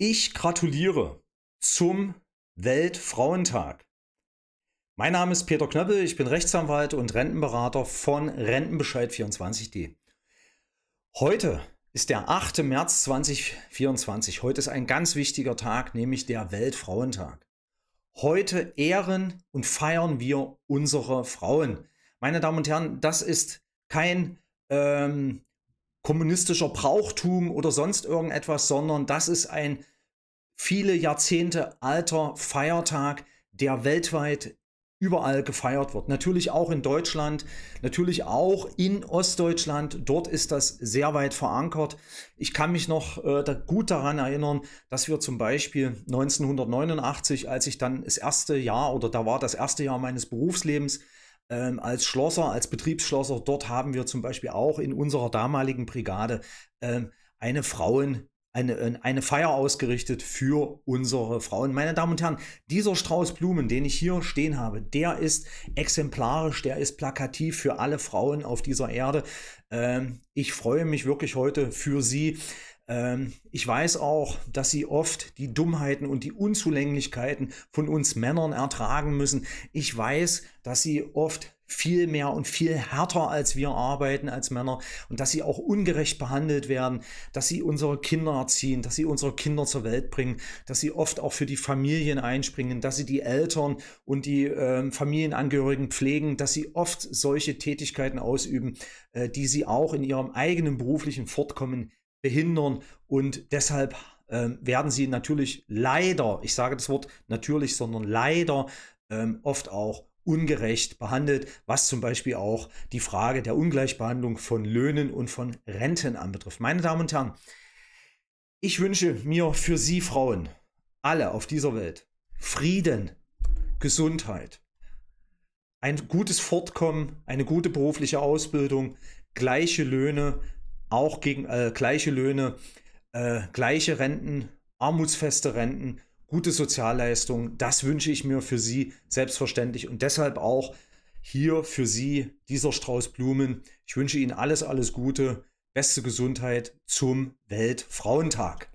Ich gratuliere zum Weltfrauentag. Mein Name ist Peter Knöppel, ich bin Rechtsanwalt und Rentenberater von Rentenbescheid24.de. Heute ist der 8. März 2024. Heute ist ein ganz wichtiger Tag, nämlich der Weltfrauentag. Heute ehren und feiern wir unsere Frauen. Meine Damen und Herren, das ist kein ähm, kommunistischer Brauchtum oder sonst irgendetwas, sondern das ist ein viele Jahrzehnte alter Feiertag, der weltweit überall gefeiert wird. Natürlich auch in Deutschland, natürlich auch in Ostdeutschland. Dort ist das sehr weit verankert. Ich kann mich noch äh, da gut daran erinnern, dass wir zum Beispiel 1989, als ich dann das erste Jahr oder da war das erste Jahr meines Berufslebens, ähm, als Schlosser, als Betriebsschlosser, dort haben wir zum Beispiel auch in unserer damaligen Brigade ähm, eine Frauen, eine, äh, eine Feier ausgerichtet für unsere Frauen. Meine Damen und Herren, dieser Strauß Blumen, den ich hier stehen habe, der ist exemplarisch, der ist plakativ für alle Frauen auf dieser Erde. Ähm, ich freue mich wirklich heute für Sie. Ähm, ich weiß auch, dass sie oft die Dummheiten und die Unzulänglichkeiten von uns Männern ertragen müssen. Ich weiß, dass sie oft viel mehr und viel härter als wir arbeiten als Männer und dass sie auch ungerecht behandelt werden, dass sie unsere Kinder erziehen, dass sie unsere Kinder zur Welt bringen, dass sie oft auch für die Familien einspringen, dass sie die Eltern und die äh, Familienangehörigen pflegen, dass sie oft solche Tätigkeiten ausüben, äh, die sie auch in ihrem eigenen beruflichen Fortkommen behindern und deshalb ähm, werden sie natürlich leider, ich sage das Wort natürlich, sondern leider ähm, oft auch ungerecht behandelt, was zum Beispiel auch die Frage der Ungleichbehandlung von Löhnen und von Renten anbetrifft. Meine Damen und Herren, ich wünsche mir für Sie Frauen, alle auf dieser Welt, Frieden, Gesundheit, ein gutes Fortkommen, eine gute berufliche Ausbildung, gleiche Löhne, auch gegen äh, gleiche Löhne, äh, gleiche Renten, armutsfeste Renten, gute Sozialleistungen. Das wünsche ich mir für Sie selbstverständlich und deshalb auch hier für Sie dieser Strauß Blumen. Ich wünsche Ihnen alles, alles Gute, beste Gesundheit zum Weltfrauentag.